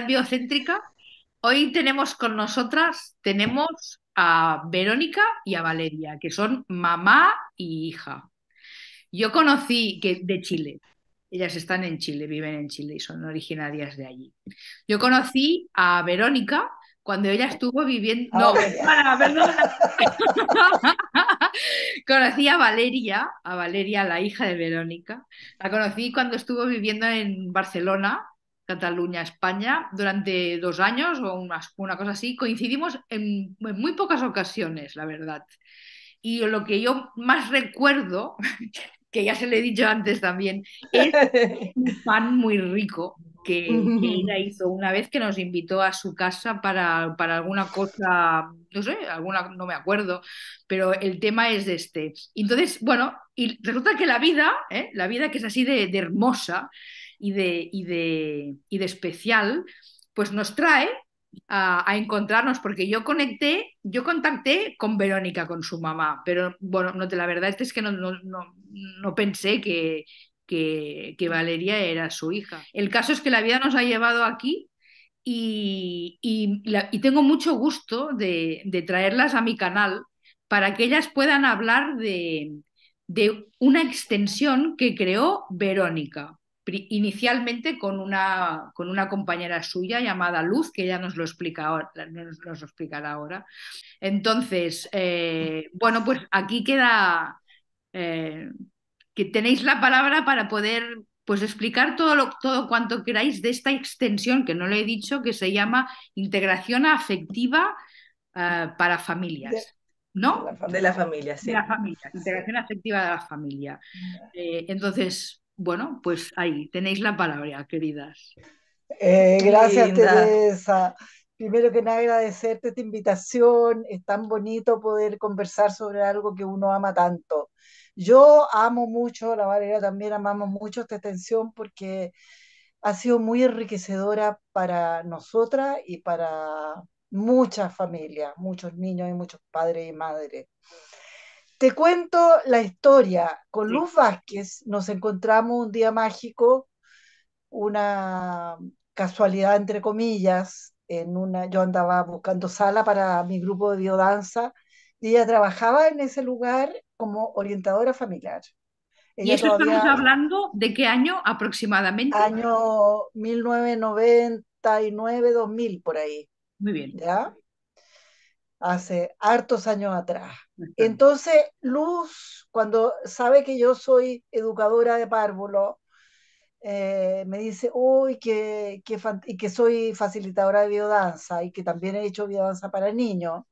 biocéntrica, hoy tenemos con nosotras, tenemos a Verónica y a Valeria, que son mamá y hija. Yo conocí que de Chile. Ellas están en Chile, viven en Chile y son originarias de allí. Yo conocí a Verónica cuando ella estuvo viviendo. No, ah, conocí a Valeria, a Valeria, la hija de Verónica. La conocí cuando estuvo viviendo en Barcelona Cataluña-España durante dos años o una, cosa así. Coincidimos en, muy pocas ocasiones, la verdad. Y lo que yo más recuerdo, que ya se le he dicho antes también, es un pan muy rico que, hizo una vez que nos invitó a su casa para, alguna cosa, no sé, alguna, no me acuerdo, pero el tema es este. Entonces, bueno, y resulta que la vida, ¿eh? la vida que es así de hermosa, y de, y de, especial, pues nos trae a, encontrarnos, porque yo conecté, yo contacté con Verónica, con su mamá, pero bueno, no, la verdad es que no, no, no, no pensé que, que, que, Valeria era su hija. El caso es que la vida nos ha llevado aquí y, y, tengo mucho gusto de, de, traerlas a mi canal para que ellas puedan hablar de, de una extensión que creó Verónica inicialmente con una, con una compañera suya llamada Luz, que ya nos lo, explica ahora, nos, lo explicará ahora. Entonces, eh, bueno, pues aquí queda eh, que tenéis la palabra para poder pues explicar todo, lo, todo cuanto queráis de esta extensión, que no lo he dicho, que se llama integración afectiva eh, para familias. ¿no? De la familia, sí. De la familia, integración afectiva de la familia. entonces, bueno, pues ahí tenéis la palabra, queridas. Eh, gracias, Teresa. Primero que nada, agradecerte esta invitación. Es tan bonito poder conversar sobre algo que uno ama tanto. Yo amo mucho, la Valeria también amamos mucho esta extensión porque ha sido muy enriquecedora para nosotras y para muchas familias, muchos niños y muchos padres y madres. Te cuento la historia. Con Luz Vázquez nos encontramos un día mágico, una casualidad entre comillas, en una, yo andaba buscando sala para mi grupo de biodanza y ella trabajaba en ese lugar como orientadora familiar. ¿Y eso estamos hablando de qué año aproximadamente? Año 1999-2000, por ahí. Muy bien. ¿Ya? hace hartos años atrás. Entonces, Luz, cuando sabe que yo soy educadora de párvulo, eh, me dice, uy, que, que, y que soy facilitadora de biodanza y que también he hecho biodanza para niños,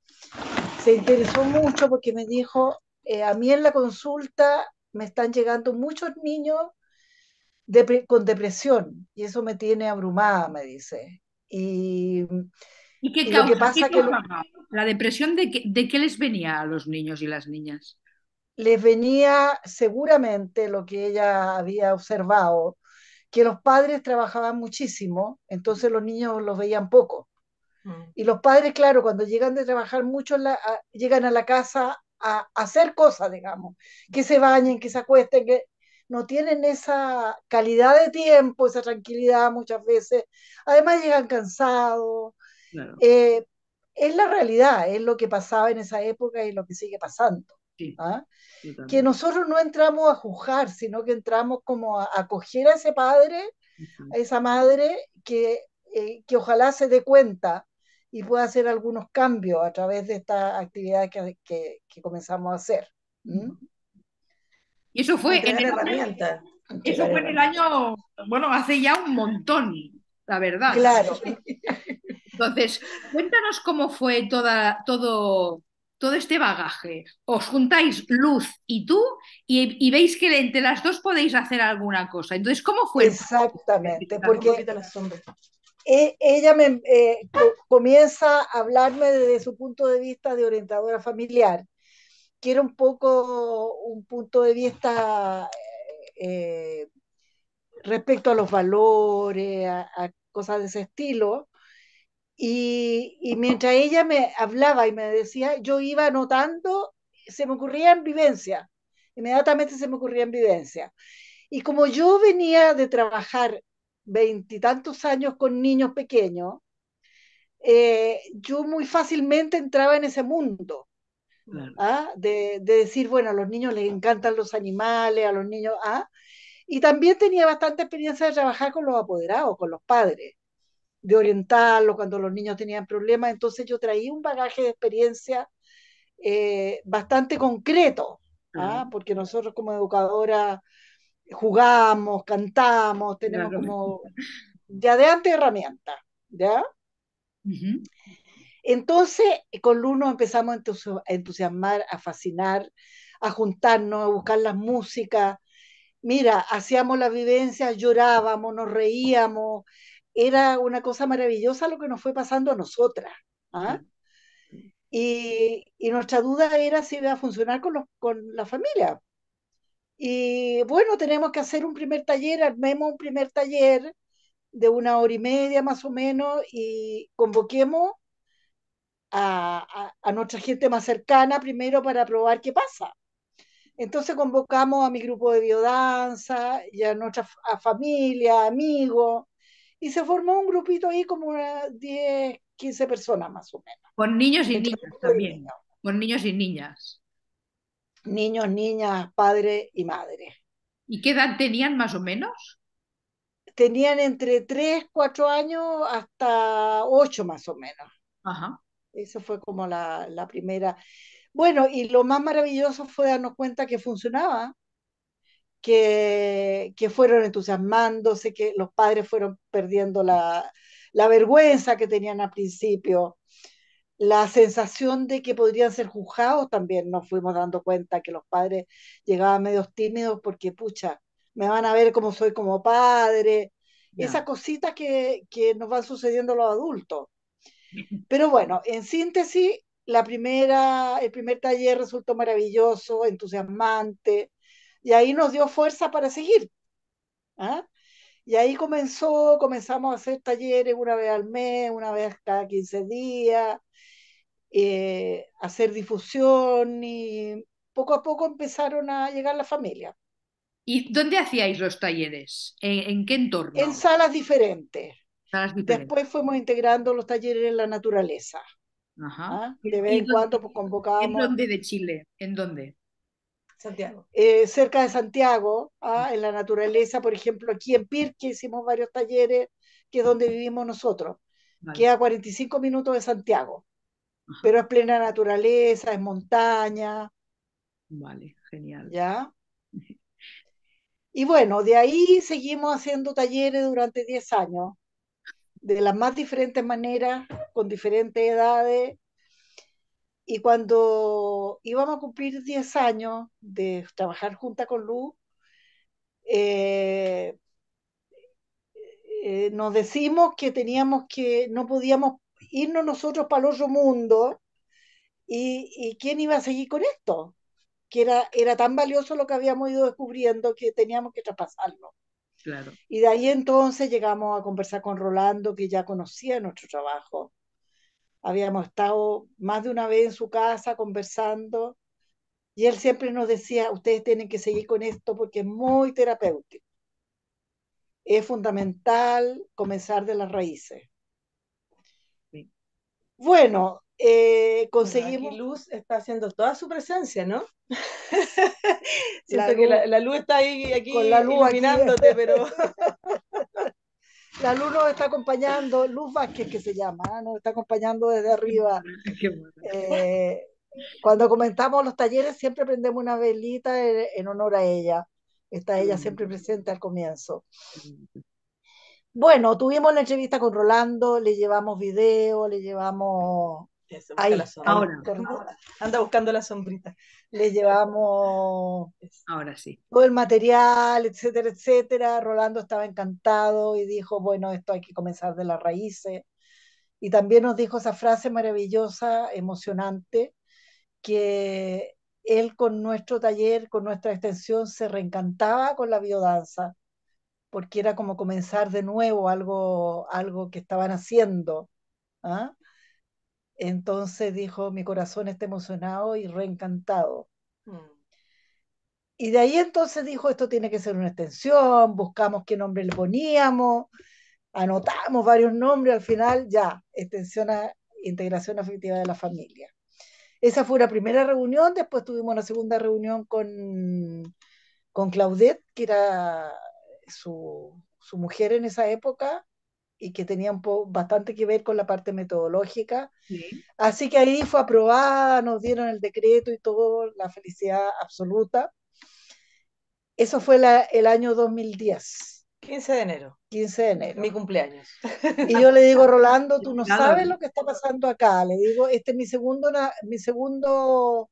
se interesó mucho porque me dijo, eh, a mí en la consulta me están llegando muchos niños con depresión y eso me tiene abrumada, me dice. Y ¿Y qué pasa que La depresión de, qué les venía a los niños y las niñas? Les venía seguramente lo que ella había observado, que los padres trabajaban muchísimo, entonces los niños los veían poco. Mm. Y los padres, claro, cuando llegan de trabajar mucho, llegan a la casa a hacer cosas, digamos, que se bañen, que se acuesten, que no tienen esa calidad de tiempo, esa tranquilidad muchas veces. Además llegan cansados, eh, es la realidad, es lo que pasaba en esa época y lo que sigue pasando. ¿ah? Que nosotros no entramos a juzgar, sino que entramos como a acoger a ese padre, a esa madre, eh, que, ojalá se dé cuenta y pueda hacer algunos cambios a través de esta actividad que, comenzamos a hacer. Y eso fue en el, Eso fue en el año, bueno, hace ya un montón, la verdad. Claro. Entonces, cuéntanos cómo fue toda, todo, todo este bagaje. Os juntáis Luz y tú y, veis que entre las dos podéis hacer alguna cosa. Entonces, ¿cómo fue? Exactamente, porque e, ella me, eh, comienza a hablarme desde su punto de vista de orientadora familiar, Quiero un poco un punto de vista eh, respecto a los valores, a cosas de ese estilo y, mientras ella me hablaba y me decía, yo iba notando se me ocurría en vivencia, inmediatamente se me ocurría en vivencia. Y como yo venía de trabajar veintitantos años con niños pequeños, eh, yo muy fácilmente entraba en ese mundo. ¿ah? De, decir, bueno, a los niños les encantan los animales, a los niños, ¿ah? y también tenía bastante experiencia de trabajar con los apoderados, con los padres de orientarlo cuando los niños tenían problemas. Entonces yo traía un bagaje de experiencia eh, bastante concreto, ¿ah? porque nosotros como educadora jugamos, cantamos, tenemos como ya de antes herramientas, ¿ya? Entonces, con Luno empezamos a entusiasmar, a fascinar, a juntarnos, a buscar las músicas. Mira, hacíamos las vivencias, llorábamos, nos reíamos, era una cosa maravillosa lo que nos fue pasando a nosotras. ¿ah? Y, nuestra duda era si iba a funcionar con, la familia. Y bueno, tenemos que hacer un primer taller, armemos un primer taller de una hora y media más o menos y convoquemos a, nuestra gente más cercana primero para probar qué pasa. Entonces convocamos a mi grupo de biodanza y a nuestra a familia, amigos, y se formó un grupito ahí como 10, 15 personas más o menos. Con niños y niñas también. Con niños y niñas. Niños, niñas, padres y madres. ¿Y qué edad tenían más o menos? Tenían entre 3, 4 años hasta 8 más o menos. Ajá. Eso fue como la, la primera. Bueno, y lo más maravilloso fue darnos cuenta que funcionaba que, que fueron entusiasmándose, que los padres fueron perdiendo la, vergüenza que tenían al principio, la sensación de que podrían ser juzgados también nos fuimos dando cuenta que los padres llegaban medio tímidos porque, pucha, me van a ver como soy como padre, esa cosita que, que, nos van sucediendo los adultos. Pero bueno, en síntesis, la primera, el primer taller resultó maravilloso, entusiasmante, y ahí nos dio fuerza para seguir. ¿ah? Y ahí comenzó, comenzamos a hacer talleres una vez al mes, una vez cada 15 días, eh, hacer difusión y poco a poco empezaron a llegar las familias. ¿Y dónde hacíais los talleres? ¿En, qué entorno? En salas diferentes. Después fuimos integrando los talleres en la naturaleza. ¿ah? De vez cuando pues, convocábamos. ¿En dónde de Chile? ¿En dónde? Santiago. Eh, cerca de Santiago, ah, mm. en la naturaleza, por ejemplo, aquí en Pirque hicimos varios talleres, que es donde vivimos nosotros, que que a 45 minutos de Santiago, pero es plena naturaleza, es montaña. Vale, genial. ¿Ya? Y bueno, de ahí seguimos haciendo talleres durante 10 años, de las más diferentes maneras, con diferentes edades, y cuando íbamos a cumplir 10 años de trabajar junta con Luz, eh, eh, nos decimos que teníamos que, no podíamos irnos nosotros para el otro mundo y, quién iba a seguir con esto, que era, era tan valioso lo que habíamos ido descubriendo que teníamos que traspasarlo. Claro. Y de ahí entonces llegamos a conversar con Rolando, que ya conocía nuestro trabajo Habíamos estado más de una vez en su casa conversando y él siempre nos decía, ustedes tienen que seguir con esto porque es muy terapéutico. Es fundamental comenzar de las raíces. Bueno, eh, conseguimos. Aquí luz está haciendo toda su presencia, ¿no? Siento la que la, luz está ahí aquí con la luz iluminándote, pero. La luz nos está acompañando, Luz Vázquez que se llama, ¿eh? nos está acompañando desde arriba. Eh, cuando comentamos los talleres siempre prendemos una velita en honor a ella. Está ella mm. siempre presente al comienzo. Bueno, tuvimos la entrevista con Rolando, le llevamos video, le llevamos Ahí, la Anda buscando la sombrita. Le llevamos ahora sí. todo el material, etcétera, etcétera. Rolando estaba encantado y dijo, bueno, esto hay que comenzar de las raíces. Y también nos dijo esa frase maravillosa, emocionante, que él con nuestro taller, con nuestra extensión, se reencantaba con la biodanza, porque era como comenzar de nuevo algo, algo que estaban haciendo. ¿Ah? Entonces dijo, mi corazón está emocionado y reencantado. Mm. Y de ahí entonces dijo, esto tiene que ser una extensión, buscamos qué nombre le poníamos, anotamos varios nombres, al final ya, extensión a integración afectiva de la familia. Esa fue la primera reunión, después tuvimos una segunda reunión con, con Claudette, que era su, su mujer en esa época, y que tenían bastante que ver con la parte metodológica. Así que ahí fue aprobada, nos dieron el decreto y todo, la felicidad absoluta. Eso fue la, el año 2010. 15 de enero. 15 de enero. Mi cumpleaños. Y yo le digo, Rolando, tú no sabes lo que está pasando acá. Le digo, este es mi segundo, mi segundo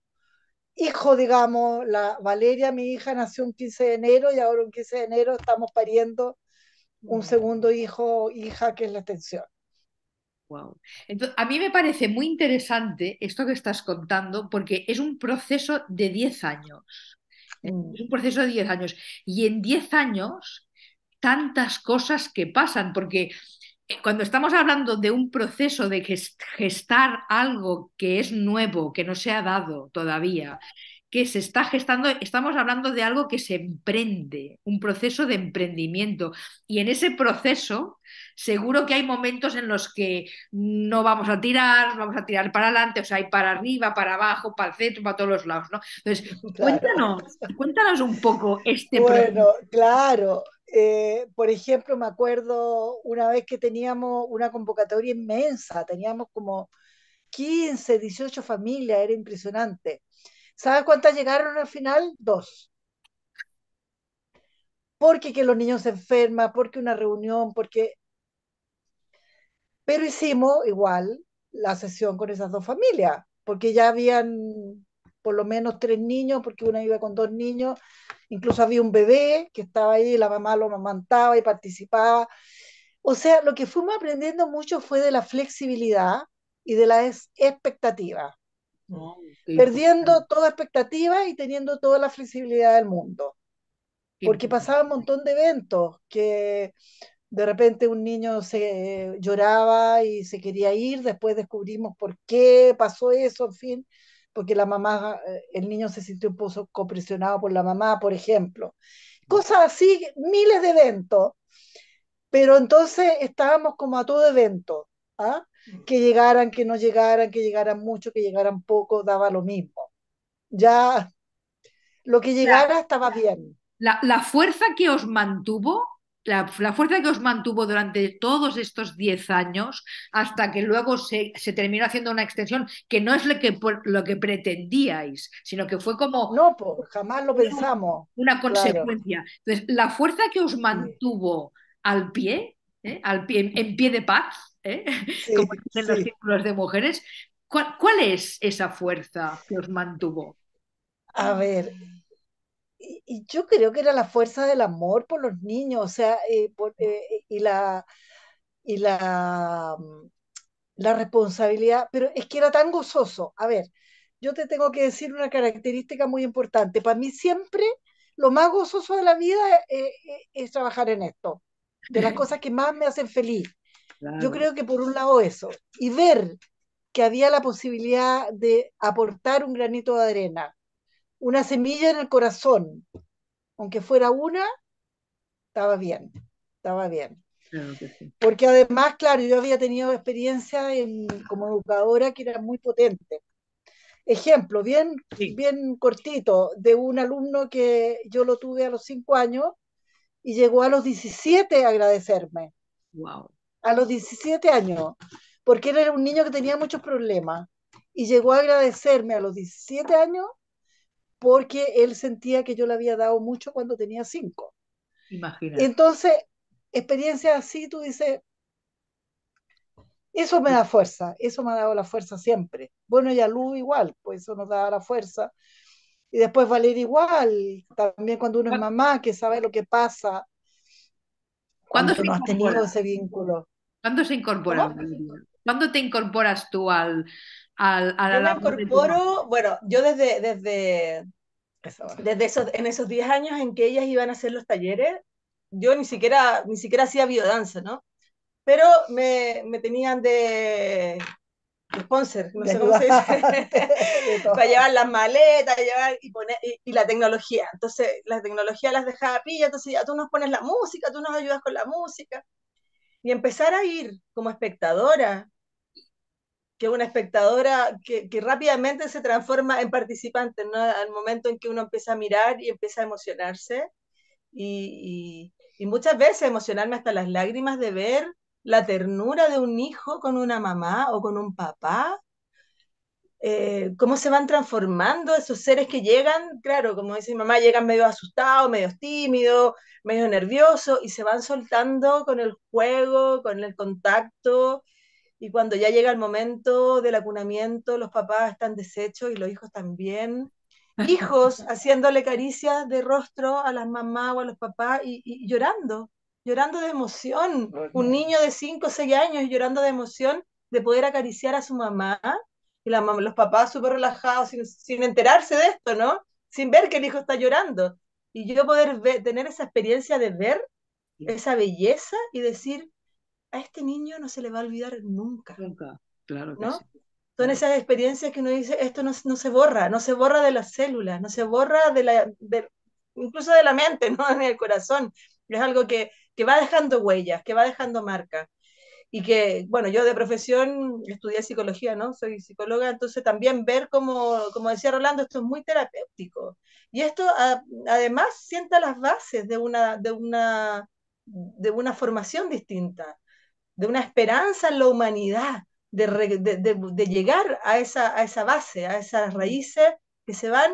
hijo, digamos, la Valeria, mi hija, nació un 15 de enero y ahora un 15 de enero estamos pariendo un segundo hijo o hija que es la atención. a mí me parece muy interesante esto que estás contando porque es un proceso de 10 años. Es mm. un proceso de 10 años. Y en 10 años, tantas cosas que pasan, porque eh, cuando estamos hablando de un proceso de gestar algo que es nuevo, que no se ha dado todavía, que se está gestando, estamos hablando de algo que se emprende, un proceso de emprendimiento. Y en ese proceso, seguro que hay momentos en los que no vamos a tirar, vamos a tirar para adelante, o sea, hay para arriba, para abajo, para el centro, para todos los lados, ¿no? Entonces, cuéntanos, cuéntanos un poco este proceso. Bueno, claro. Eh, por ejemplo, me acuerdo una vez que teníamos una convocatoria inmensa, teníamos como 15, 18 familias, era impresionante ¿Sabes cuántas llegaron al final? Dos. Porque que los niños se enferman, porque una reunión, porque... Pero hicimos igual la sesión con esas dos familias, porque ya habían por lo menos tres niños, porque una iba con dos niños, incluso había un bebé que estaba ahí, la mamá lo amamantaba y participaba. O sea, lo que fuimos aprendiendo mucho fue de la flexibilidad y de la expectativa. Pues, perdiendo toda expectativa y teniendo toda la flexibilidad del mundo. Porque pues, pasaba un montón de eventos que de repente un niño se eh, lloraba y se quería ir, después descubrimos por qué pasó eso, en fin, porque la mamá, eh, el niño se sintió un poco compresionado por la mamá, por ejemplo. Cosas así, miles de eventos, pero entonces estábamos como a todo evento, ¿ah? que llegaran, que no llegaran, que llegaran mucho, que llegaran poco, daba lo mismo. Ya lo que llegara estaba bien. La, fuerza que os mantuvo, la, fuerza que os mantuvo durante todos estos 10 años, hasta que luego se, terminó haciendo una extensión, que no es lo que, lo que pretendíais, sino que fue como... No, jamás lo pensamos. Una consecuencia. Entonces, la fuerza que os mantuvo al pie, ¿eh? al pie en pie de paz, ¿eh? como dicen los círculos de mujeres. ¿Cuál, es esa fuerza que os mantuvo? A ver, y yo creo que era la fuerza del amor por los niños, o sea, eh, eh, y la y la, mm, la responsabilidad, pero es que era tan gozoso. A ver, yo te tengo que decir una característica muy importante. Para mí siempre lo más gozoso de la vida es, es trabajar en esto, de las cosas que más me hacen feliz. Yo creo que por un lado eso, y ver que había la posibilidad de aportar un granito de arena, una semilla en el corazón, aunque fuera una, estaba bien, estaba bien. Porque además, claro, yo había tenido experiencia como educadora que era muy potente. Ejemplo, bien, bien cortito, de un alumno que yo lo tuve a los cinco años y llegó a los 17 a agradecerme. Wow a los 17 años, porque él era un niño que tenía muchos problemas y llegó a agradecerme a los 17 años porque él sentía que yo le había dado mucho cuando tenía 5. Entonces, experiencias así, tú dices, eso me da fuerza, eso me ha dado la fuerza siempre. Bueno, y a Luz igual, pues eso nos da la fuerza. Y después valer igual, también cuando uno es mamá, que sabe lo que pasa. cuando has tenido ese vínculo. ¿Cuándo se incorpora? ¿Cuándo te incorporas tú al, al, a Yo me incorporo, bueno, yo desde, desde, desde esos, en esos 10 años en que ellas iban a hacer los talleres, yo ni siquiera, ni siquiera hacía biodanza, ¿no? Pero me, me tenían de, sponsor, no sé cómo se dice, para llevar las maletas llevar y, poner, y, la tecnología. Entonces, la tecnología las dejaba pilla, entonces ya tú nos pones la música, tú nos ayudas con la música y empezar a ir como espectadora, que una espectadora que, rápidamente se transforma en participante, Al momento en que uno empieza a mirar y empieza a emocionarse, y muchas veces emocionarme hasta las lágrimas de ver la ternura de un hijo con una mamá o con un papá, eh, cómo se van transformando esos seres que llegan, claro, como dice mi mamá, llegan medio asustados, medio tímidos, medio nerviosos y se van soltando con el juego, con el contacto. Y cuando ya llega el momento del acunamiento, los papás están deshechos y los hijos también. Hijos haciéndole caricias de rostro a las mamás o a los papás y, y llorando, llorando de emoción. Un niño de 5 o 6 años llorando de emoción de poder acariciar a su mamá y los papás súper relajados, sin, enterarse de esto, ¿no? Sin ver que el hijo está llorando. Y yo poder tener esa experiencia de ver esa belleza y decir, a este niño no se le va a olvidar nunca. Nunca, claro Son esas experiencias que uno dice, esto no, se borra, no se borra de las células, no se borra de la, incluso de la mente, ¿no? En el corazón. Es algo que, que va dejando huellas, que va dejando marcas y que, bueno, yo de profesión estudié psicología, ¿no? Soy psicóloga, entonces también ver como, como decía Rolando, esto es muy terapéutico. Y esto además sienta las bases de una, de, una, de una formación distinta, de una esperanza en la humanidad, de, llegar a esa, a esa base, a esas raíces que se van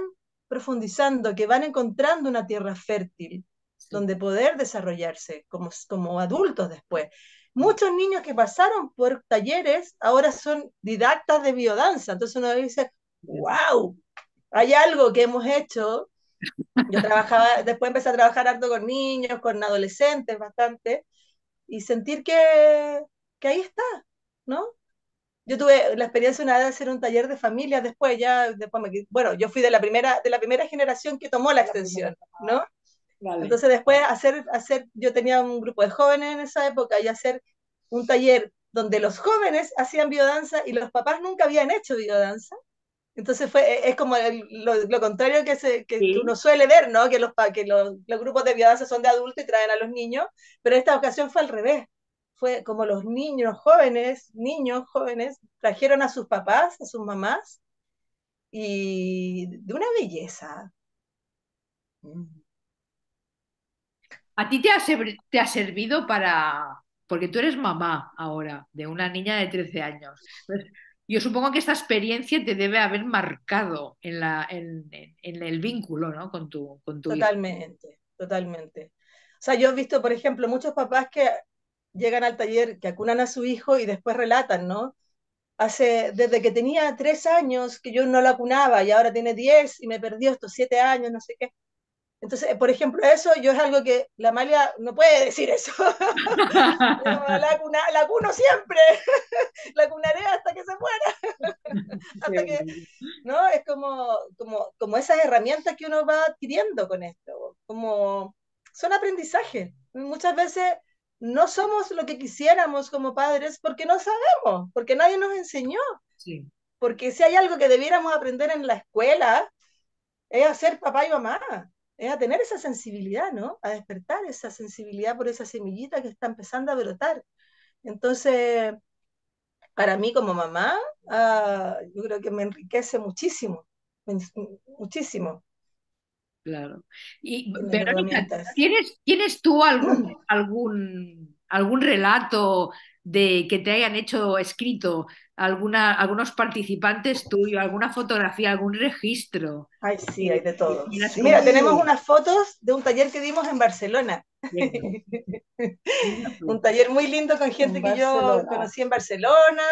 profundizando, que van encontrando una tierra fértil donde poder desarrollarse como, como adultos después muchos niños que pasaron por talleres ahora son didactas de biodanza. Entonces uno dice, wow, hay algo que hemos hecho. Yo trabajaba, después empecé a trabajar harto con niños, con adolescentes bastante, y sentir que, que ahí está, ¿no? Yo tuve la experiencia una vez de hacer un taller de familia, después, ya después bueno, yo fui de la primera de la primera generación que tomó la extensión, ¿no? Entonces después hacer, hacer, yo tenía un grupo de jóvenes en esa época y hacer un taller donde los jóvenes hacían biodanza y los papás nunca habían hecho biodanza. Entonces fue, e, es como lo, contrario que, se, que uno suele ver, ¿no? Que, los, que los, grupos de biodanza son de adultos y traen a los niños, pero esta ocasión fue al revés. Fue como los niños jóvenes, niños jóvenes, trajeron a sus papás, a sus mamás, y de una belleza. Mm. ¿A ti te ha, te ha servido para...? Porque tú eres mamá ahora de una niña de 13 años. yo supongo que esta experiencia te debe haber marcado en, la, en, el vínculo ¿no? con tu, con tu Totalmente, totalmente. O sea, yo he visto, por ejemplo, muchos papás que llegan al taller, que acunan a su hijo y después relatan, ¿no? Hace, desde que tenía tres años que yo no la acunaba y ahora tiene diez y me perdió estos siete años, no sé qué. Entonces, eh, por ejemplo, eso yo es algo que la Amalia no puede decir eso. la, cuna, cuno siempre, la cunaré hasta que se muera. hasta que, ¿no? Es como, como, como esas herramientas que uno va adquiriendo con esto, como son aprendizajes. Muchas veces no somos lo que quisiéramos como padres porque no sabemos, porque nadie nos enseñó. Porque si hay algo que debiéramos aprender en la escuela, es hacer papá y mamá es a tener esa sensibilidad, ¿no? A despertar esa sensibilidad por esa semillita que está empezando a brotar. Entonces, para mí como mamá, ah, yo creo que me enriquece muchísimo, muchísimo. Claro. Y Verónica, ¿tienes, ¿tienes tú algún, algún, algún relato de que te hayan hecho escrito alguna, algunos participantes tuyos, alguna fotografía, algún registro. Ay, sí, hay de todo. Mira, tenemos unas fotos de un taller que dimos en Barcelona. un taller muy lindo con gente que yo conocí en Barcelona.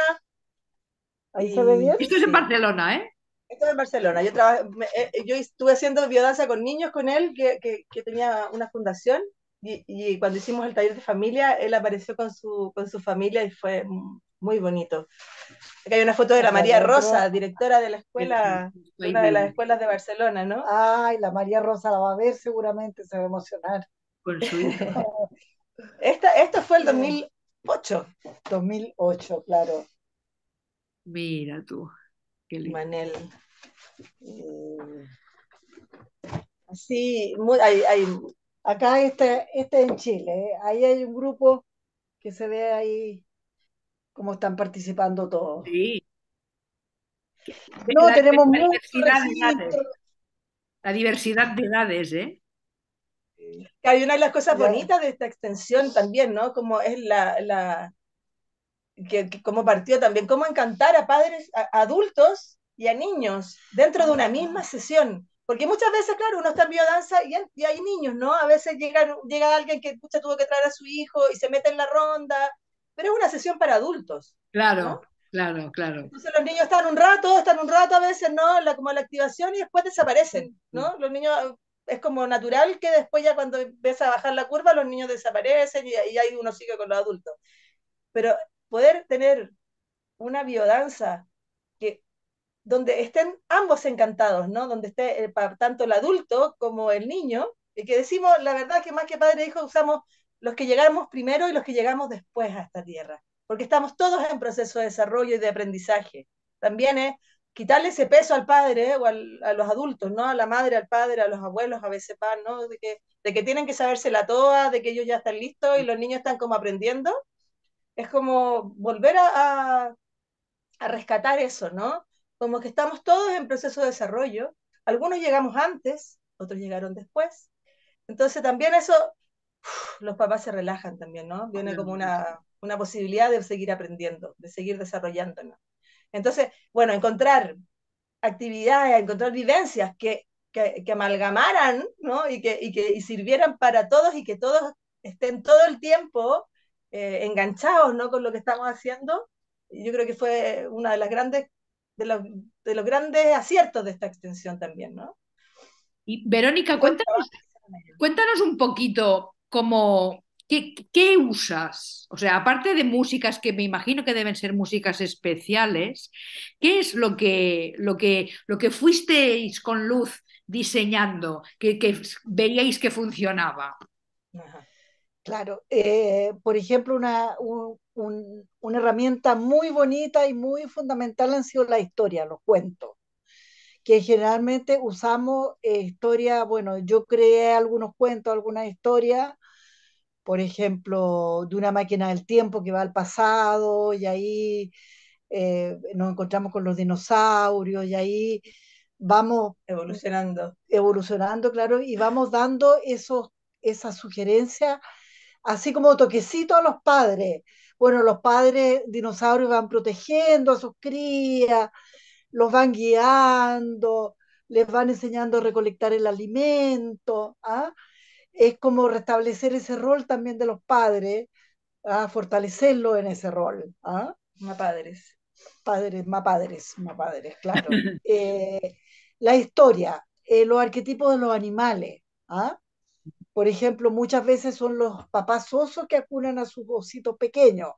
Esto es en Barcelona, ¿eh? Esto es en Barcelona. Yo, eh, eh, yo estuve haciendo biodanza con niños con él, que, que, que tenía una fundación. Y, y, cuando hicimos el taller de familia, él apareció con su, con su familia y fue, mm, muy bonito. Acá hay una foto de la, María Rosa, directora de la escuela, una de las escuelas de Barcelona, ¿no? Ay, la María Rosa la va a ver seguramente, se va a emocionar. Por su hijo. Esta, esto fue el 2008. 2008, claro. Mira tú. Qué lindo. Manel. Mm. Sí, acá este, este en Chile, ¿eh? ahí hay un grupo que se ve ahí cómo están participando todos. Sí. No, la, tenemos la diversidad, de edades. la diversidad de edades, ¿eh? Hay una de las cosas bonitas de esta extensión también, ¿no? Como es la, la que, como partió también, cómo encantar a padres, a, adultos y a niños dentro de una misma sesión. Porque muchas veces, claro, uno está en biodanza y, hay niños, ¿no? A veces llega, llega alguien que pucha, tuvo que traer a su hijo y se mete en la ronda pero es una sesión para adultos. Claro, claro, claro. Entonces los niños están un rato, están un rato a veces, ¿no? como la activación y después desaparecen, ¿no? Los niños, es como natural que después ya cuando empieza a bajar la curva, los niños desaparecen y, y ahí uno sigue con los adultos. Pero poder tener una biodanza que donde estén ambos encantados, ¿no? Donde esté eh, tanto el adulto como el niño, y que decimos, la verdad que más que padre e hijo usamos los que llegamos primero y los que llegamos después a esta tierra, porque estamos todos en proceso de desarrollo y de aprendizaje. También es quitarle ese peso al padre eh, o a los adultos, ¿no? A la madre, al padre, a los abuelos, a veces ¿no? De que, de que tienen que toa, toda, de que ellos ya están listos y los niños están como aprendiendo. Es como volver a rescatar eso, ¿no? Como que estamos todos en proceso de desarrollo. Algunos llegamos antes, otros llegaron después. Entonces también eso los papás se relajan también, ¿no? Viene como una, posibilidad de seguir aprendiendo, de seguir desarrollándonos. Entonces, bueno, encontrar actividades, encontrar vivencias que, que, amalgamaran, ¿no? Y que, sirvieran para todos y que todos estén todo el tiempo eh, enganchados, ¿no? Con lo que estamos haciendo. Yo creo que fue una de las grandes, de los, grandes aciertos de esta extensión también, ¿no? Y Verónica, cuéntanos, cuéntanos un poquito como, ¿qué, usas? O sea, aparte de músicas que me imagino que deben ser músicas especiales, ¿qué es lo que, lo que, lo que fuisteis con luz diseñando, que, veíais que funcionaba? Claro, eh, por ejemplo, una, una, herramienta muy bonita y muy fundamental han sido la historia, los cuentos, que generalmente usamos eh, historia, bueno, yo creé algunos cuentos, algunas historias por ejemplo, de una máquina del tiempo que va al pasado y ahí eh, nos encontramos con los dinosaurios y ahí vamos evolucionando. Evolucionando, claro, y vamos dando esos, esa sugerencia así como toquecito a los padres. Bueno, los padres dinosaurios van protegiendo a sus crías, los van guiando, les van enseñando a recolectar el alimento. ¿ah? es como restablecer ese rol también de los padres, a ah, fortalecerlo en ese rol. ¿ah? Más padres. Padres, más padres, más padres, claro. Eh, la historia, eh, los arquetipos de los animales. ¿ah? Por ejemplo, muchas veces son los papás osos que acunan a sus ositos pequeños.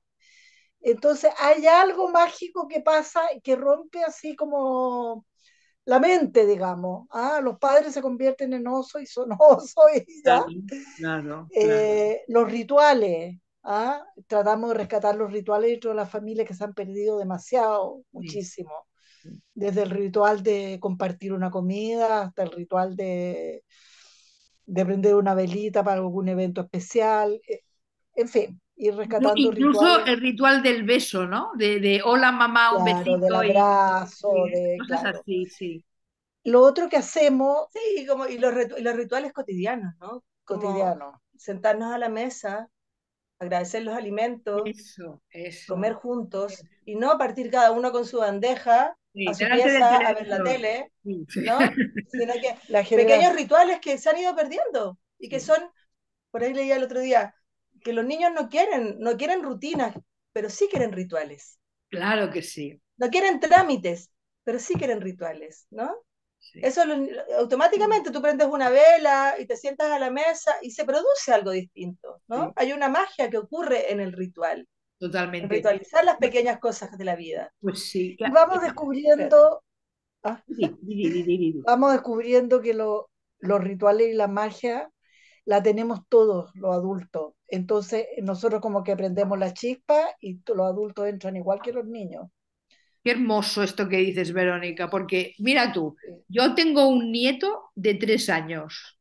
Entonces hay algo mágico que pasa, que rompe así como la mente, digamos. ¿ah? Los padres se convierten en oso y son oso. Y, eh, Los rituales. ¿ah? Tratamos de rescatar los rituales dentro de las familias que se han perdido demasiado, muchísimo. Desde el ritual de compartir una comida hasta el ritual de, de prender una velita para algún evento especial. Eh, en fin, y rescatando Incluso el ritual del beso, ¿no? De, de hola mamá, un claro, besito. Del abrazo, de, claro. sí. Lo otro que hacemos, sí, como, y, los, y los rituales cotidianos, ¿no? Cotidianos. Sentarnos a la mesa, agradecer los alimentos, eso, eso. comer juntos, y no partir cada uno con su bandeja, a su pieza, a ver la tele, sí, ¿no? que pequeños rituales que se han ido perdiendo y que son, por ahí leía el otro día, que los niños no quieren, no quieren rutinas, pero sí quieren rituales. Claro que sí. No quieren trámites, pero sí quieren rituales, ¿no? Eso automáticamente tú prendes una vela y te sientas a la mesa y se produce algo distinto, ¿no? Hay una magia que ocurre en el ritual. Totalmente. ritualizar las pequeñas cosas de la vida. Pues sí. Vamos descubriendo. Ah, vamos descubriendo que los rituales y la magia la tenemos todos los adultos. Entonces, nosotros como que aprendemos la chispa y los adultos entran igual que los niños. Qué hermoso esto que dices, Verónica, porque mira tú, yo tengo un nieto de tres años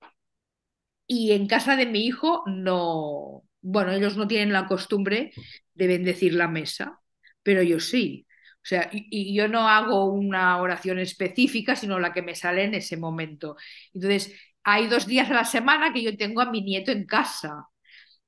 y en casa de mi hijo no, bueno, ellos no tienen la costumbre de bendecir la mesa, pero yo sí. O sea, y, y yo no hago una oración específica, sino la que me sale en ese momento. Entonces, hay dos días a la semana que yo tengo a mi nieto en casa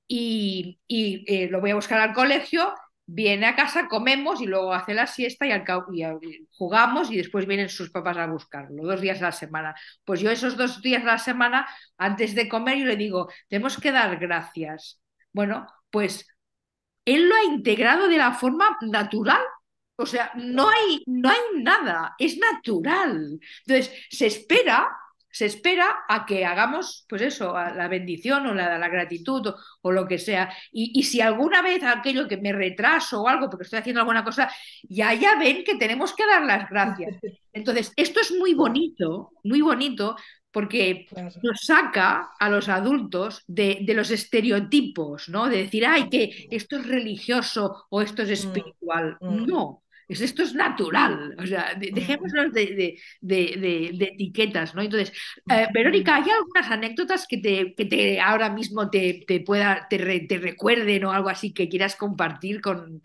y, y eh, lo voy a buscar al colegio, viene a casa, comemos y luego hace la siesta y, al y eh, jugamos y después vienen sus papás a buscarlo, dos días a la semana. Pues yo esos dos días a la semana, antes de comer, yo le digo, tenemos que dar gracias. Bueno, pues él lo ha integrado de la forma natural o sea, no hay, no hay nada, es natural. Entonces, se espera se espera a que hagamos, pues eso, la bendición o la, la gratitud o, lo que sea. Y, si alguna vez aquello que me retraso o algo porque estoy haciendo alguna cosa, ya, ya ven que tenemos que dar las gracias. Entonces, esto es muy bonito, muy bonito, porque nos saca a los adultos de, de, los estereotipos, ¿no? De decir, ay, que esto es religioso o esto es mm. espiritual. Mm. No, esto es natural, o sea, dejémonos de, de, etiquetas, ¿no? Entonces, eh, Verónica, ¿hay algunas anécdotas que, te, ahora mismo te, pueda, te, recuerden o algo así que quieras compartir con,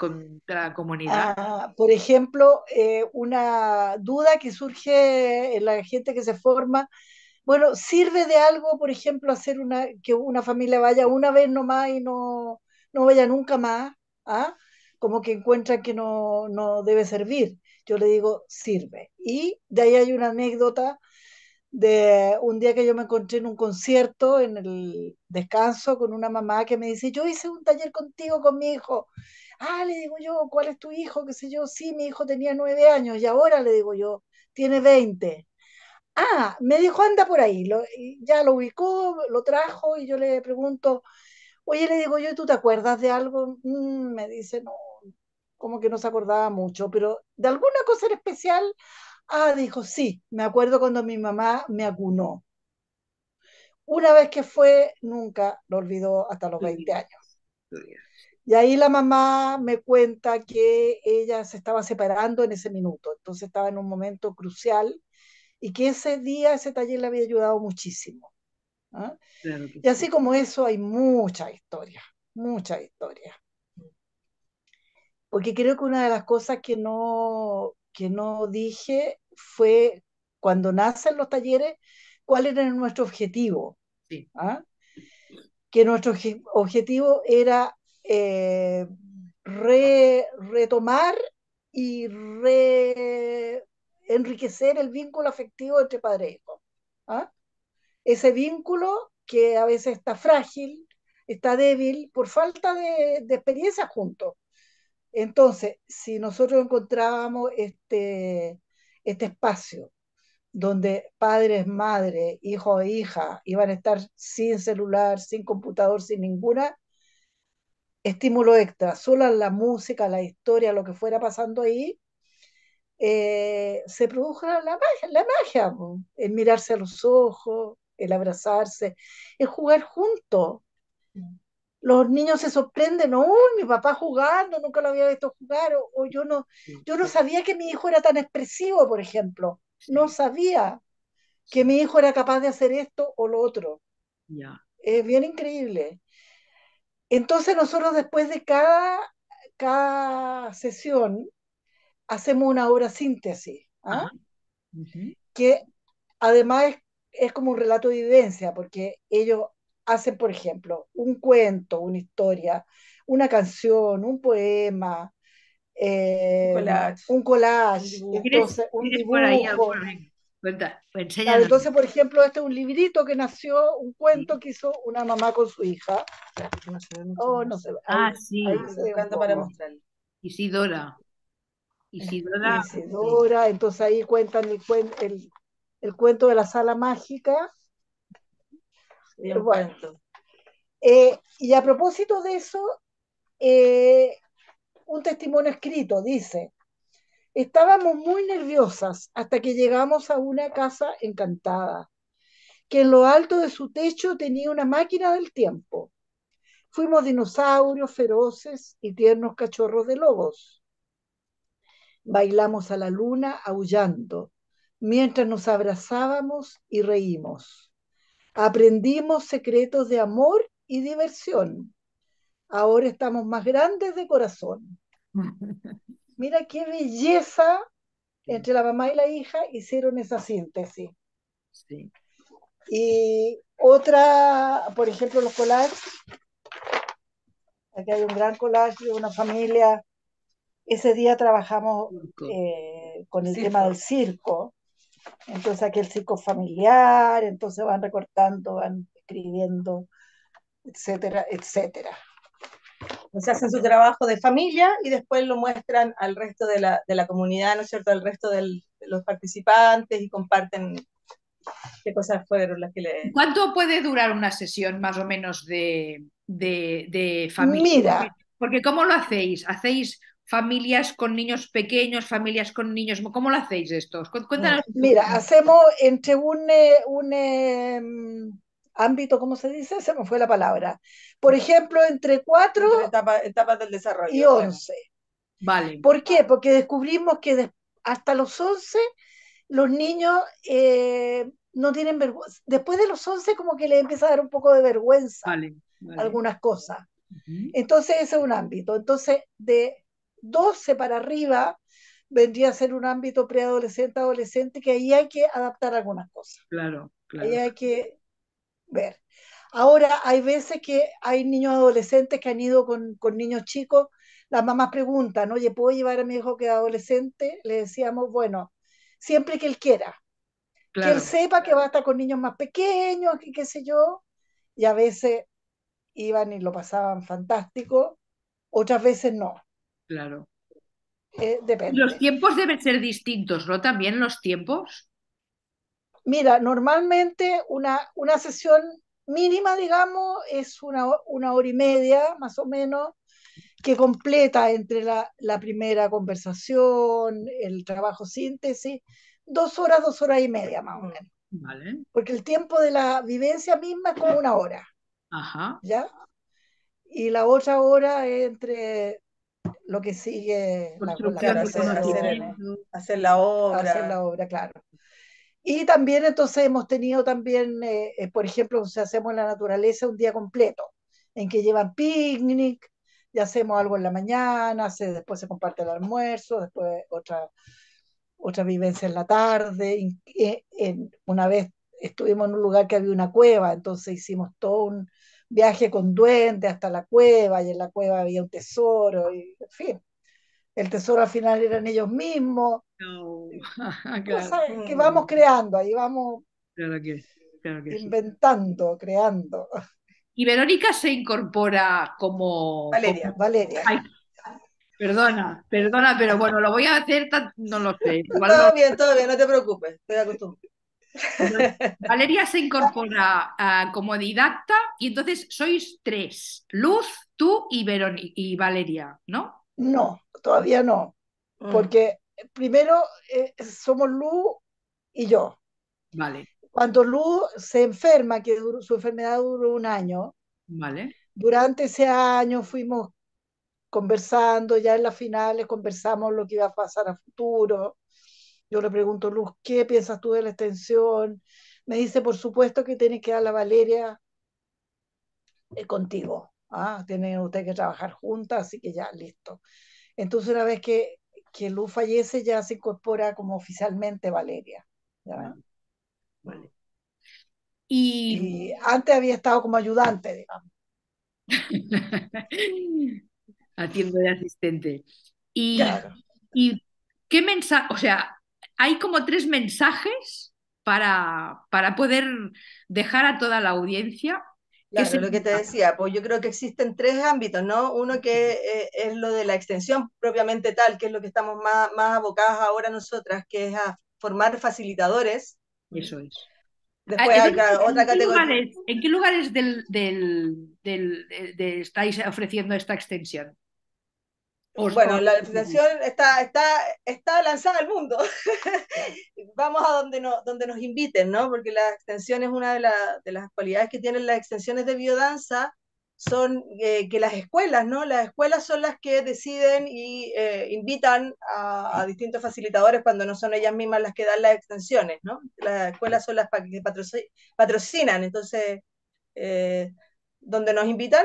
la comunidad? Ah, por ejemplo, eh, una duda que surge en la gente que se forma, bueno, ¿sirve de algo, por ejemplo, hacer una, que una familia vaya una vez nomás y no, no vaya nunca más? ¿Ah? como que encuentra que no, debe servir. Yo le digo, sirve. Y de ahí hay una anécdota de un día que yo me encontré en un concierto, en el descanso, con una mamá que me dice, yo hice un taller contigo con mi hijo. Ah, le digo yo, ¿cuál es tu hijo? ¿Qué sé yo? Sí, mi hijo tenía nueve años y ahora le digo yo, tiene veinte. Ah, me dijo, anda por ahí. Lo, ya lo ubicó, lo trajo y yo le pregunto, oye, le digo yo, ¿tú te acuerdas de algo? Mm, me dice, no, como que no se acordaba mucho, pero de alguna cosa en especial, ah, dijo, sí, me acuerdo cuando mi mamá me acunó. Una vez que fue, nunca lo olvidó hasta los 20 años. Y ahí la mamá me cuenta que ella se estaba separando en ese minuto, entonces estaba en un momento crucial y que ese día, ese taller le había ayudado muchísimo. ¿ah? y así como eso hay mucha historia, mucha historia porque creo que una de las cosas que no, que no dije fue cuando nacen los talleres, cuál era nuestro objetivo. ¿ah? Que nuestro objetivo era eh, retomar y re, enriquecer el vínculo afectivo entre padre y e hijo. ¿ah? Ese vínculo que a veces está frágil, está débil por falta de, de experiencia juntos. Entonces, si nosotros encontrábamos este, este espacio donde padres, madres, hijos e hijas iban a estar sin celular, sin computador, sin ninguna estímulo extra, solo la música, la historia, lo que fuera pasando ahí, eh, se produjo la magia, la magia, el mirarse a los ojos, el abrazarse, el jugar juntos, los niños se sorprenden, uy, mi papá jugando, nunca lo había visto jugar, o, yo no, yo no sabía que mi hijo era tan expresivo, por ejemplo, no sabía que mi hijo era capaz de hacer esto o lo otro. Es bien increíble. Entonces nosotros después de cada, cada sesión hacemos una obra síntesis, ¿ah? que además es, es como un relato de vivencia, porque ellos Hacen, por ejemplo, un cuento, una historia, una canción, un poema, eh, un collage, Entonces, por ejemplo, este es un librito que nació, un cuento que hizo una mamá con su hija. Oh, ah, sí, ahí para Isidora. Isidora. Isidora, entonces ahí cuentan el, el cuento de la sala mágica eh, y a propósito de eso, eh, un testimonio escrito dice, estábamos muy nerviosas hasta que llegamos a una casa encantada, que en lo alto de su techo tenía una máquina del tiempo. Fuimos dinosaurios feroces y tiernos cachorros de lobos. Bailamos a la luna aullando, mientras nos abrazábamos y reímos. Aprendimos secretos de amor y diversión. Ahora estamos más grandes de corazón. Mira qué belleza entre la mamá y la hija hicieron esa síntesis. Sí. Y otra, por ejemplo, los collages. Aquí hay un gran collage de una familia. Ese día trabajamos eh, con el tema del circo. Entonces aquí aquel psicofamiliar, entonces van recortando, van escribiendo, etcétera, etcétera. Entonces hacen su trabajo de familia y después lo muestran al resto de la, comunidad, ¿no es cierto?, al resto de los participantes y comparten qué cosas fueron las que le... ¿Cuánto puede durar una sesión más o menos de, de familia? Mira. Porque ¿cómo lo hacéis? ¿Hacéis familias con niños pequeños, familias con niños, ¿cómo lo hacéis esto? Mira, hacemos entre un, eh, un em, ámbito, ¿cómo se dice? Se me fue la palabra. Por ejemplo, entre cuatro entre etapas del desarrollo. Y once. Vale. ¿Por qué? Porque descubrimos que hasta los once los niños eh, no tienen vergüenza. Después de los once, como que les empieza a dar un poco de vergüenza algunas cosas. Entonces ese es un ámbito. Entonces de 12 para arriba, vendría a ser un ámbito preadolescente, adolescente, que ahí hay que adaptar algunas cosas. Claro, claro. Ahí hay que ver. Ahora, hay veces que hay niños adolescentes que han ido con, niños chicos, las mamás preguntan, oye, ¿puedo llevar a mi hijo que es adolescente? Le decíamos, bueno, siempre que él quiera. Que él sepa que va a estar con niños más pequeños, qué sé yo. Y a veces iban y lo pasaban fantástico, otras veces no. Claro. Eh, depende. Los tiempos deben ser distintos, ¿no? También los tiempos. Mira, normalmente una, una sesión mínima, digamos, es una, hora y media, más o menos, que completa entre la, la primera conversación, el trabajo síntesis, dos horas, dos horas y media, más o menos. Vale. Porque el tiempo de la vivencia misma es como una hora. Ajá. ¿Ya? Y la otra hora es entre lo que sigue la, hacer, la obra. Hacer la obra, claro. Y también entonces hemos tenido también, eh, eh, por ejemplo, si hacemos la naturaleza un día completo, en que llevan picnic, ya hacemos algo en la mañana, se, después se comparte el almuerzo, después otra, otra vivencia en la tarde. Eh, una vez estuvimos en un lugar que había una cueva, entonces hicimos todo un, viaje con duende hasta la cueva y en la cueva había un tesoro, y, en fin. El tesoro al final eran ellos mismos. cosas que mm. vamos creando, ahí vamos inventando, creando. Y Verónica se incorpora como... Valeria, Valeria. Perdona, perdona, pero bueno, lo voy a hacer, no lo sé. todo bien, todo bien, no te preocupes, estoy acostumbrada. Valeria se incorpora ah, como didacta y entonces sois tres, Luz, tú y, y Valeria, ¿no? No, todavía no, mm. porque primero eh, somos Luz y yo. Vale. Cuando Luz se enferma, que su enfermedad duró un año, vale. durante ese año fuimos conversando, ya en las finales conversamos lo que iba a pasar a futuro. Yo le pregunto, Luz, ¿qué piensas tú de la extensión? Me dice, por supuesto que tiene que dar la Valeria eh, contigo. Ah, tienen ustedes que trabajar juntas, así que ya, listo. Entonces, una vez que, que Luz fallece, ya se incorpora como oficialmente Valeria. Vale. Y... antes había estado como ayudante, digamos. Haciendo de asistente. Y, y qué mensaje, o sea, hay como tres mensajes para, para poder dejar a toda la audiencia. lo que te decía, pues yo creo que existen tres ámbitos, ¿no? Uno que es lo de la extensión propiamente tal, que es lo que estamos más, abocados ahora nosotras, que es a formar facilitadores. Eso es. Después hay ah, otra categoría. ¿En qué lugares del, estáis ofreciendo esta extensión? bueno, la extensión está, está, está lanzada al mundo. Vamos a donde, no, donde nos inviten, ¿no? Porque la extensión es una de, de las cualidades que tienen las extensiones de biodanza, son eh, que las escuelas, ¿no? Las escuelas son las que deciden y eh, invitan a, distintos facilitadores cuando no son ellas mismas las que dan las extensiones, ¿no? Las escuelas son las que patrocinan, entonces, eh, donde nos invitan,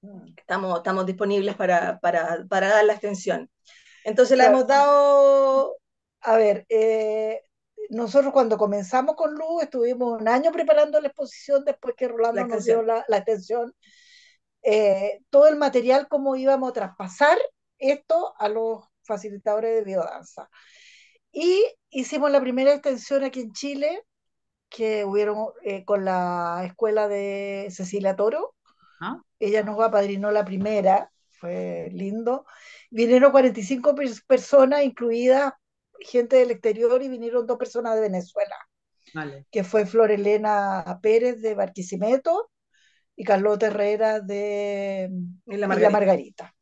Mm. Estamos, estamos disponibles para, para, dar la extensión. Entonces la hemos dado, a ver, eh, nosotros cuando comenzamos con Luz estuvimos un año preparando la exposición después que Rolando nos dio la, la extensión. Eh, todo el material, cómo íbamos a traspasar esto a los facilitadores de biodanza. Y hicimos la primera extensión aquí en Chile, que hubieron eh, con la escuela de Cecilia Toro, ella nos apadrinó la primera, fue lindo. Vinieron 45 personas, incluidas gente del exterior, y vinieron dos personas de Venezuela, que fue Flor Elena Pérez de Barquisimeto y Carlos Herrera de la Margarita. Margarita.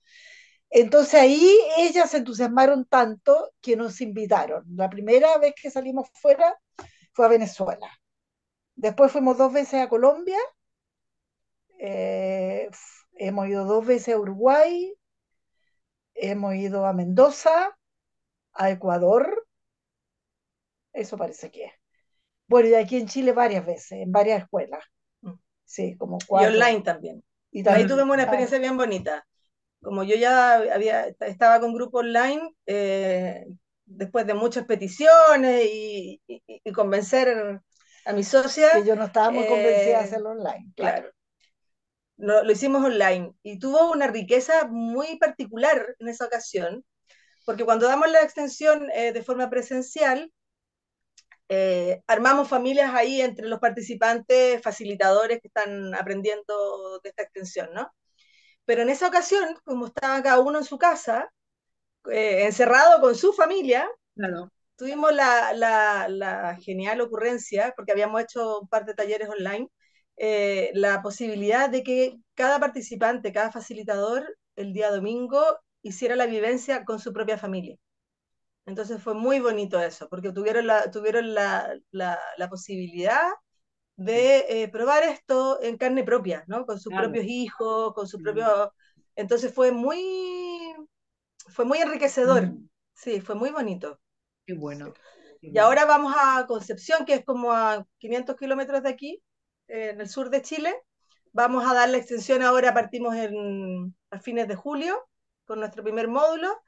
Entonces ahí ellas se entusiasmaron tanto que nos invitaron. La primera vez que salimos fuera fue a Venezuela. Después fuimos dos veces a Colombia eh, hemos ido dos veces a Uruguay, hemos ido a Mendoza, a Ecuador, eso parece que es. Bueno, y aquí en Chile varias veces, en varias escuelas. Mm. Sí, como Y online también. Y también Ahí tuvimos una experiencia bien bonita. Como yo ya había, estaba con grupo online, eh, después de muchas peticiones y, convencer a mis socia. Que yo no estaba muy convencida de eh, hacerlo online. claro lo, hicimos online y tuvo una riqueza muy particular en esa ocasión, porque cuando damos la extensión eh, de forma presencial, eh, armamos familias ahí entre los participantes, facilitadores que están aprendiendo de esta extensión, ¿no? Pero en esa ocasión, como estaba cada uno en su casa, eh, encerrado con su familia, tuvimos la, genial ocurrencia, porque habíamos hecho un par de talleres online, eh, la posibilidad de que cada participante, cada facilitador, el día domingo hiciera la vivencia con su propia familia. Entonces fue muy bonito eso, porque tuvieron la, tuvieron la, posibilidad de eh, probar esto en carne propia, ¿no? Con sus propios hijos, con sus propios... Mm. Entonces fue muy, fue muy enriquecedor, mm. sí, fue muy bonito. Qué bueno. Y ahora vamos a Concepción, que es como a 500 kilómetros de aquí, en el sur de Chile. Vamos a dar la extensión ahora, partimos en, a fines de julio con nuestro primer módulo.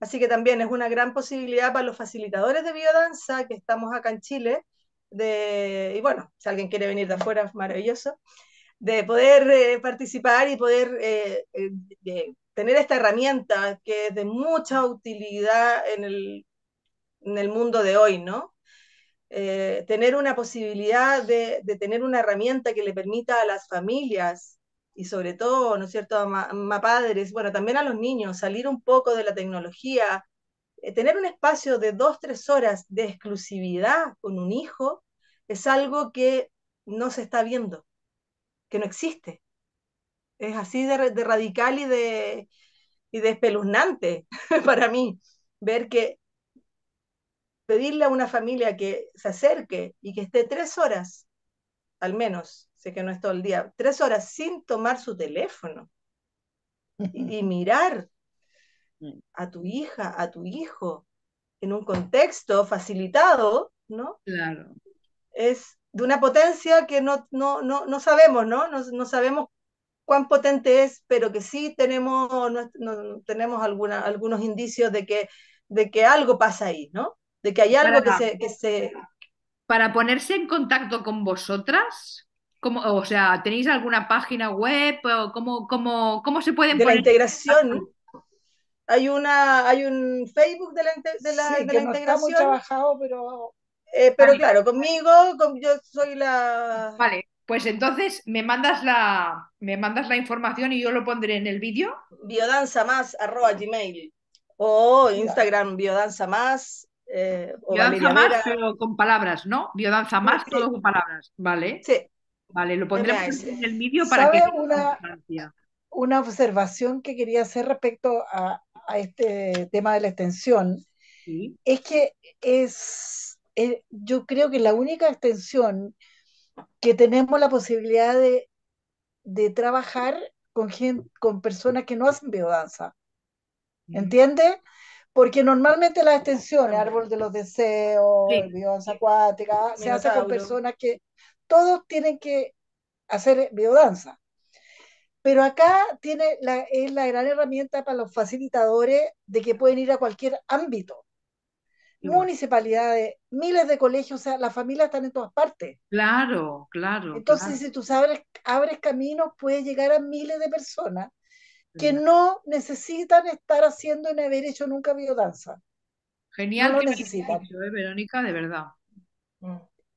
Así que también es una gran posibilidad para los facilitadores de biodanza que estamos acá en Chile. De, y bueno, si alguien quiere venir de afuera, maravilloso, de poder eh, participar y poder eh, eh, tener esta herramienta que es de mucha utilidad en el, en el mundo de hoy, ¿no? Eh, tener una posibilidad de, tener una herramienta que le permita a las familias y sobre todo, ¿no es cierto?, a, padres, bueno, también a los niños, salir un poco de la tecnología, eh, tener un espacio de dos, tres horas de exclusividad con un hijo, es algo que no se está viendo, que no existe. Es así de, radical y de, y de espeluznante para mí ver que pedirle a una familia que se acerque y que esté tres horas, al menos, sé que no es todo el día, tres horas sin tomar su teléfono y, mirar mm. a tu hija, a tu hijo, en un contexto facilitado, ¿no? Claro. Es de una potencia que no, no, no, no sabemos, ¿no? ¿no? ¿no? sabemos cuán potente es, pero que sí tenemos, no, tenemos alguna, algunos indicios de que, de que algo pasa ahí, ¿no? de que hay algo que, se, Para ponerse en contacto con vosotras, o sea, ¿tenéis alguna página web? O cómo, cómo, cómo se pueden de la integración. Hay, una, hay un Facebook de la, de integración. Está muy trabajado, pero. Eh, pero claro, conmigo, yo soy la. Vale, pues entonces me mandas la me mandas la información y yo lo pondré en el vídeo. Biodanza más gmail o Instagram biodanza eh, Biodanza más, pero con palabras, ¿no? Biodanza más, con palabras, ¿vale? Sí. Vale, lo pondremos en el vídeo para que... Una, una observación que quería hacer respecto a, este tema de la extensión es que es, eh, yo creo que la única extensión que tenemos la posibilidad de, trabajar con, con personas que no hacen biodanza. ¿Entiendes? Porque normalmente las extensiones, árbol de los deseos, biodanza acuática, se hace con personas que todos tienen que hacer eh, biodanza. Pero acá tiene la, es la gran herramienta para los facilitadores de que pueden ir a cualquier ámbito. Municipalidades, miles de colegios, o sea, las familias están en todas partes. Claro, claro. Entonces, si tú sabes, abres caminos, puedes llegar a miles de personas que mm. no necesitan estar haciendo ni haber hecho nunca biodanza. Genial que necesitan. ¿eh, Verónica, de verdad.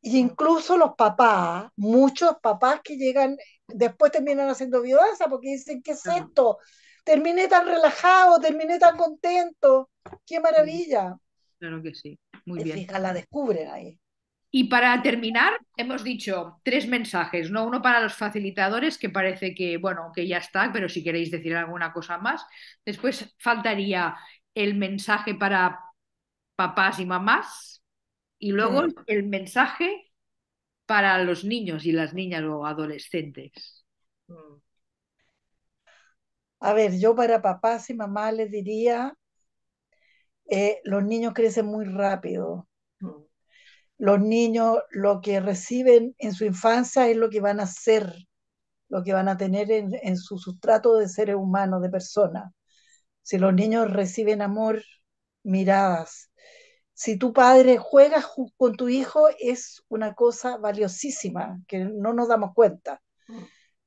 Y mm. incluso los papás, muchos papás que llegan, después terminan haciendo biodanza porque dicen, ¿qué es esto? Terminé tan relajado, terminé tan contento. ¡Qué mm. maravilla! Claro que sí, muy bien. la descubren ahí. Y para terminar, hemos dicho tres mensajes, ¿no? Uno para los facilitadores, que parece que, bueno, que ya está, pero si queréis decir alguna cosa más. Después faltaría el mensaje para papás y mamás. Y luego el mensaje para los niños y las niñas o adolescentes. A ver, yo para papás y mamás les diría, eh, los niños crecen muy rápido los niños lo que reciben en su infancia es lo que van a ser, lo que van a tener en, su sustrato de seres humanos, de personas. Si los niños reciben amor, miradas. Si tu padre juega con tu hijo, es una cosa valiosísima que no nos damos cuenta.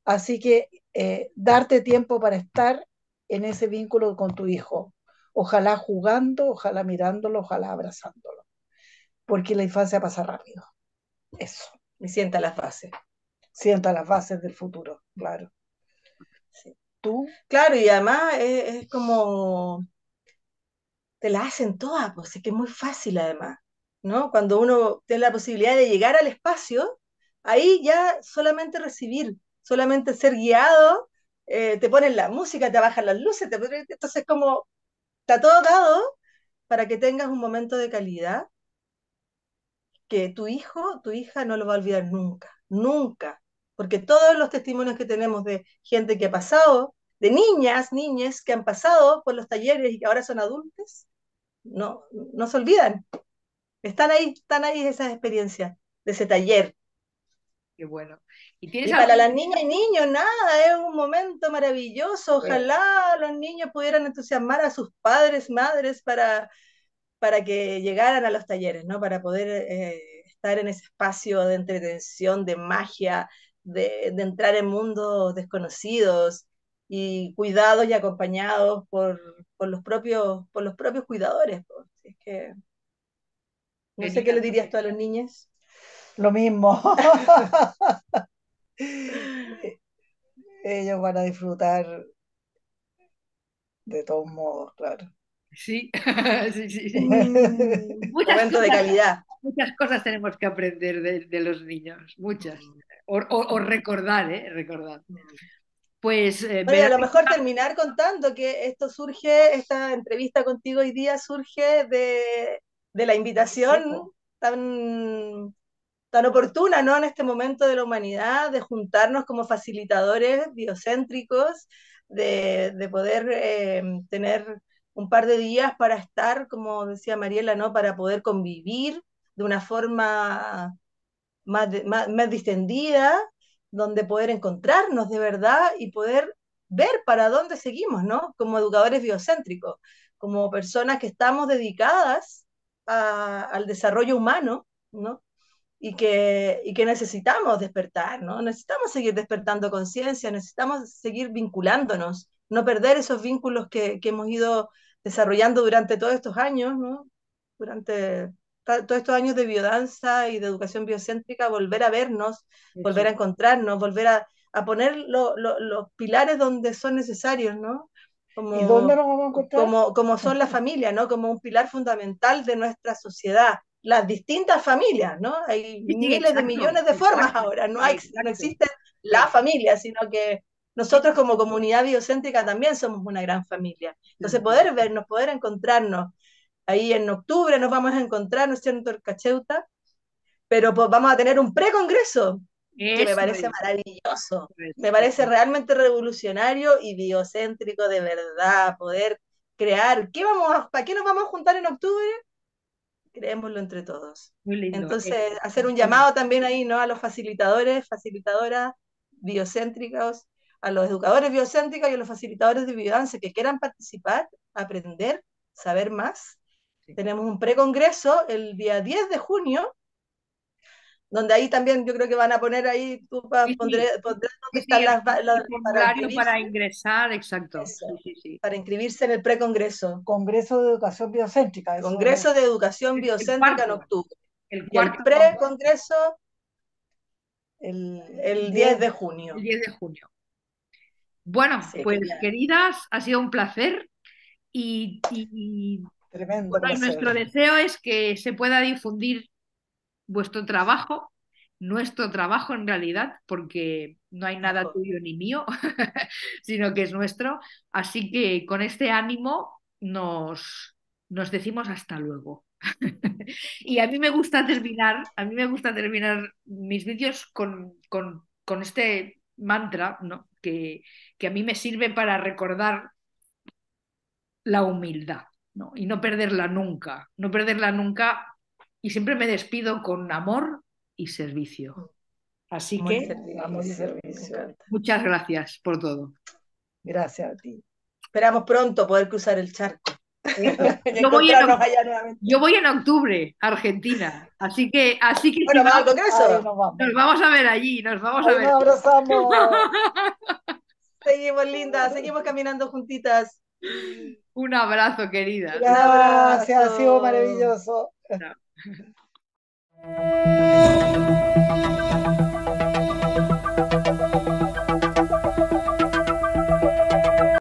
Así que eh, darte tiempo para estar en ese vínculo con tu hijo. Ojalá jugando, ojalá mirándolo, ojalá abrazándolo porque la infancia pasa rápido. Eso, me sienta las bases. Sienta las bases del futuro, claro. ¿Tú? Claro, y además es, como, te la hacen todas, pues es que es muy fácil además, ¿no? Cuando uno tiene la posibilidad de llegar al espacio, ahí ya solamente recibir, solamente ser guiado, eh, te ponen la música, te bajan las luces, te, entonces como está todo dado para que tengas un momento de calidad que tu hijo, tu hija no lo va a olvidar nunca, nunca, porque todos los testimonios que tenemos de gente que ha pasado, de niñas, niñas que han pasado por los talleres y que ahora son adultos, no, no se olvidan. Están ahí, están ahí esas experiencias de ese taller. Qué bueno. Y, tienes para las niñas y niños, nada, es un momento maravilloso. Ojalá los niños pudieran entusiasmar a sus padres, madres, para para que llegaran a los talleres, ¿no? Para poder eh, estar en ese espacio de entretención, de magia, de, entrar en mundos desconocidos y cuidados y acompañados por, los, propios, cuidadores. Es que, no sé qué le dirías tú a los niños. Lo mismo. Ellos van a disfrutar de todos modos, claro. Sí, sí, sí. muchas Momento de calidad. Muchas cosas tenemos que aprender de, los niños, muchas. O, recordar, ¿eh? Recordar. Pues. Eh, a lo mejor terminar contando que esto surge, esta entrevista contigo hoy día surge de, la invitación tan tan oportuna, ¿no? En este momento de la humanidad, de juntarnos como facilitadores biocéntricos, de, poder eh, tener un par de días para estar, como decía Mariela, ¿no? Para poder convivir de una forma más, distendida, donde poder encontrarnos de verdad y poder ver para dónde seguimos, ¿no? Como educadores biocéntricos, como personas que estamos dedicadas al desarrollo humano, ¿no? Y que, que necesitamos despertar, ¿no? Necesitamos seguir despertando conciencia, necesitamos seguir vinculándonos, no perder esos vínculos que, que hemos ido desarrollando durante todos estos años, ¿no? durante todos estos años de biodanza y de educación biocéntrica, volver a vernos, volver a encontrarnos, volver a, poner los pilares donde son necesarios, ¿no? Como, dónde a encontrar? Como, como son la familia ¿no? Como un pilar fundamental de nuestra sociedad. Las distintas familias, ¿no? Hay miles de millones de formas ahora, no, hay, no existe la familia, sino que nosotros como comunidad biocéntrica también somos una gran familia. Entonces, poder vernos, poder encontrarnos. Ahí en octubre nos vamos a encontrar, ¿no es cierto?, en Cacheuta, pero pues vamos a tener un precongreso, que me parece maravilloso, me parece realmente revolucionario y biocéntrico de verdad, poder crear. ¿Qué vamos ¿Para qué nos vamos a juntar en octubre? Creémoslo entre todos. Entonces, hacer un llamado también ahí, ¿no? A los facilitadores, facilitadoras biocéntricos a los educadores biocéntricos y a los facilitadores de biodanza que quieran participar, aprender, saber más. Tenemos un precongreso el día 10 de junio, donde ahí también yo creo que van a poner ahí, tú sí, pondré, están las, para, ingresar, exacto. para inscribirse en el precongreso. Congreso de Educación Biocéntrica. Congreso de Educación Biocéntrica en octubre. El, y el precongreso el, el, 10, 10 de junio. El 10 de junio. Bueno, pues queridas, ha sido un placer y, nuestro deseo es que se pueda difundir vuestro trabajo, nuestro trabajo en realidad, porque no hay nada tuyo ni mío, sino que es nuestro. Así que con este ánimo nos, nos decimos hasta luego. y a mí me gusta terminar, a mí me gusta terminar mis vídeos con, con, con este mantra, ¿no? que, que a mí me sirve para recordar la humildad ¿no? y no perderla nunca, no perderla nunca y siempre me despido con amor y servicio. Así que, muchas gracias por todo. Gracias a ti. Esperamos pronto poder cruzar el charco. yo, voy en, octubre a Argentina, así que... Así que nos, vamos. a ver allí, nos vamos a ver. seguimos lindas, seguimos caminando juntitas. Un abrazo, querida. Gracias, ha sido maravilloso.